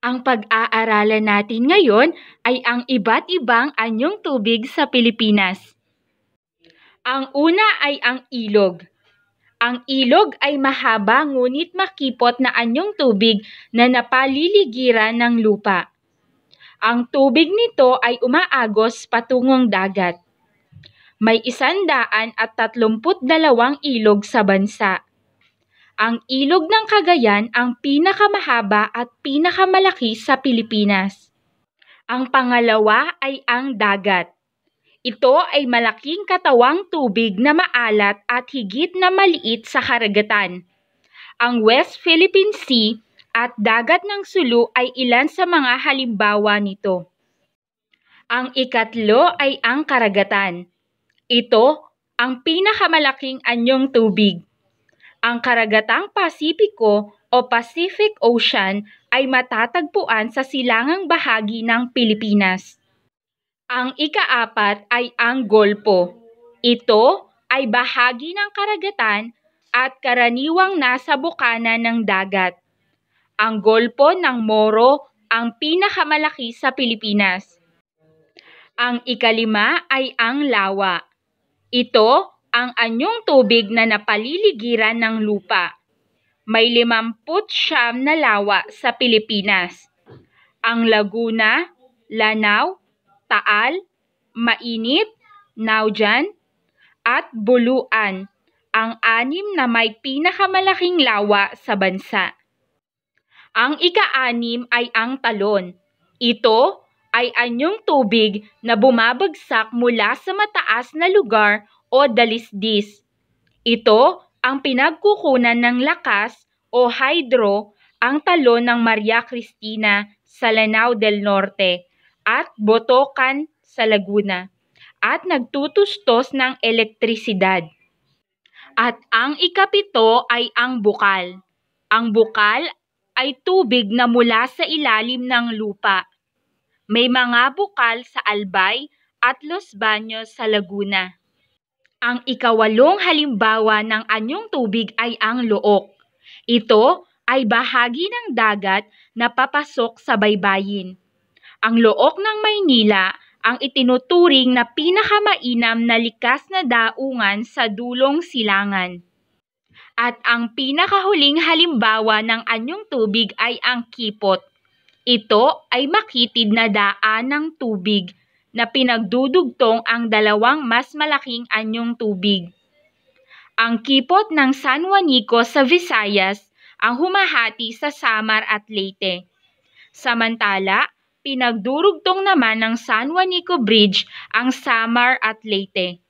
Ang pag-aaralan natin ngayon ay ang iba't ibang anyong tubig sa Pilipinas. Ang una ay ang ilog. Ang ilog ay mahaba ngunit makipot na anyong tubig na napaliligiran ng lupa. Ang tubig nito ay umaagos patungong dagat. May isandaan at tatlumput dalawang ilog sa bansa. Ang ilog ng Cagayan ang pinakamahaba at pinakamalaki sa Pilipinas. Ang pangalawa ay ang dagat. Ito ay malaking katawang tubig na maalat at higit na maliit sa karagatan. Ang West Philippine Sea at dagat ng Sulu ay ilan sa mga halimbawa nito. Ang ikatlo ay ang karagatan. Ito ang pinakamalaking anyong tubig ang karagatang Pasipiko o Pacific Ocean ay matatagpuan sa silangang bahagi ng Pilipinas. Ang ikaapat ay ang Golpo. Ito ay bahagi ng karagatan at karaniwang nasa bukana ng dagat. Ang Golpo ng Moro ang pinakamalaki sa Pilipinas. Ang ikalima ay ang Lawa. Ito ang anyong tubig na napaliligiran ng lupa. May limamput siyam na lawa sa Pilipinas. Ang Laguna, Lanao, Taal, Mainit, Naujan, at Buluan ang anim na may pinakamalaking lawa sa bansa. Ang ika-anim ay ang talon. Ito ay anyong tubig na bumabagsak mula sa mataas na lugar o dalisdis. Ito ang pinagkukunan ng lakas o hydro ang talon ng Maria Cristina sa Lanao del Norte at Botokan sa Laguna at nagtutustos ng elektrisidad. At ang ikapito ay ang bukal. Ang bukal ay tubig na mula sa ilalim ng lupa. May mga bukal sa Albay at Los Baños sa Laguna. Ang ikawalong halimbawa ng anyong tubig ay ang look. Ito ay bahagi ng dagat na papasok sa baybayin. Ang look ng Maynila ang itinuturing na pinakamainam na likas na daungan sa dulong silangan. At ang pinakahuling halimbawa ng anyong tubig ay ang kipot. Ito ay makitid na daan ng tubig na pinagdudugtong ang dalawang mas malaking anyong tubig. Ang kipot ng San Juanico sa Visayas ang humahati sa Samar at Leyte. Samantala, pinagdurugtong naman ng San Juanico Bridge ang Samar at Leyte.